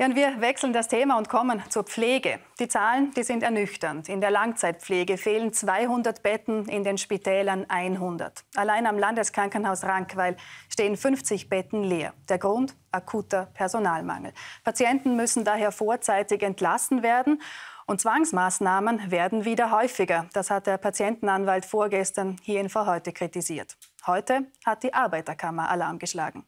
Ja, und wir wechseln das Thema und kommen zur Pflege. Die Zahlen, die sind ernüchternd. In der Langzeitpflege fehlen 200 Betten, in den Spitälern 100. Allein am Landeskrankenhaus Rankweil stehen 50 Betten leer. Der Grund? Akuter Personalmangel. Patienten müssen daher vorzeitig entlassen werden. Und Zwangsmaßnahmen werden wieder häufiger. Das hat der Patientenanwalt vorgestern hier in Vorheute kritisiert. Heute hat die Arbeiterkammer Alarm geschlagen.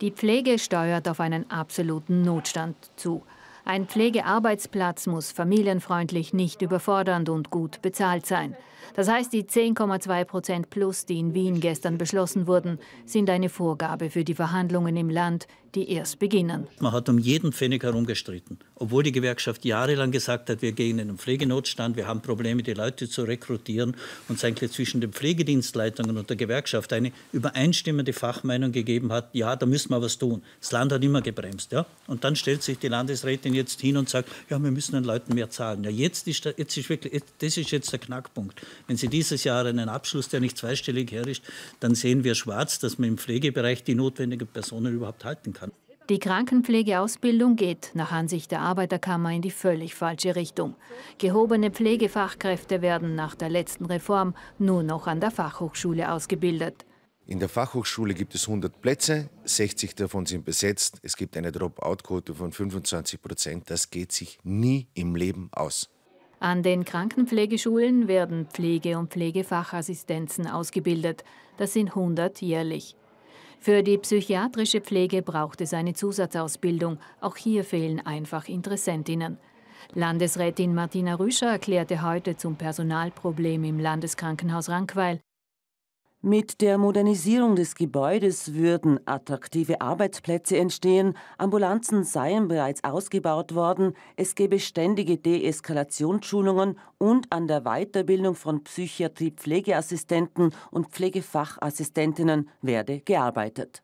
Die Pflege steuert auf einen absoluten Notstand zu. Ein Pflegearbeitsplatz muss familienfreundlich, nicht überfordernd und gut bezahlt sein. Das heißt, die 10,2 Prozent plus, die in Wien gestern beschlossen wurden, sind eine Vorgabe für die Verhandlungen im Land, die erst beginnen. Man hat um jeden Pfennig herumgestritten, obwohl die Gewerkschaft jahrelang gesagt hat, wir gehen in einen Pflegenotstand, wir haben Probleme, die Leute zu rekrutieren und es eigentlich zwischen den Pflegedienstleitungen und der Gewerkschaft eine übereinstimmende Fachmeinung gegeben hat, ja, da müssen wir was tun. Das Land hat immer gebremst. Ja? Und dann stellt sich die Landesrätin jetzt jetzt hin und sagt, ja, wir müssen den Leuten mehr zahlen. Ja, jetzt ist, jetzt ist wirklich, das ist jetzt der Knackpunkt. Wenn Sie dieses Jahr einen Abschluss, der nicht zweistellig her ist, dann sehen wir schwarz, dass man im Pflegebereich die notwendigen Personen überhaupt halten kann. Die Krankenpflegeausbildung geht nach Ansicht der Arbeiterkammer in die völlig falsche Richtung. Gehobene Pflegefachkräfte werden nach der letzten Reform nur noch an der Fachhochschule ausgebildet. In der Fachhochschule gibt es 100 Plätze, 60 davon sind besetzt. Es gibt eine Dropout-Quote von 25 Prozent. Das geht sich nie im Leben aus. An den Krankenpflegeschulen werden Pflege- und Pflegefachassistenzen ausgebildet. Das sind 100 jährlich. Für die psychiatrische Pflege braucht es eine Zusatzausbildung. Auch hier fehlen einfach Interessentinnen. Landesrätin Martina Rüscher erklärte heute zum Personalproblem im Landeskrankenhaus Rankweil, mit der Modernisierung des Gebäudes würden attraktive Arbeitsplätze entstehen, Ambulanzen seien bereits ausgebaut worden, es gäbe ständige Deeskalationsschulungen und an der Weiterbildung von Psychiatrie-Pflegeassistenten und Pflegefachassistentinnen werde gearbeitet.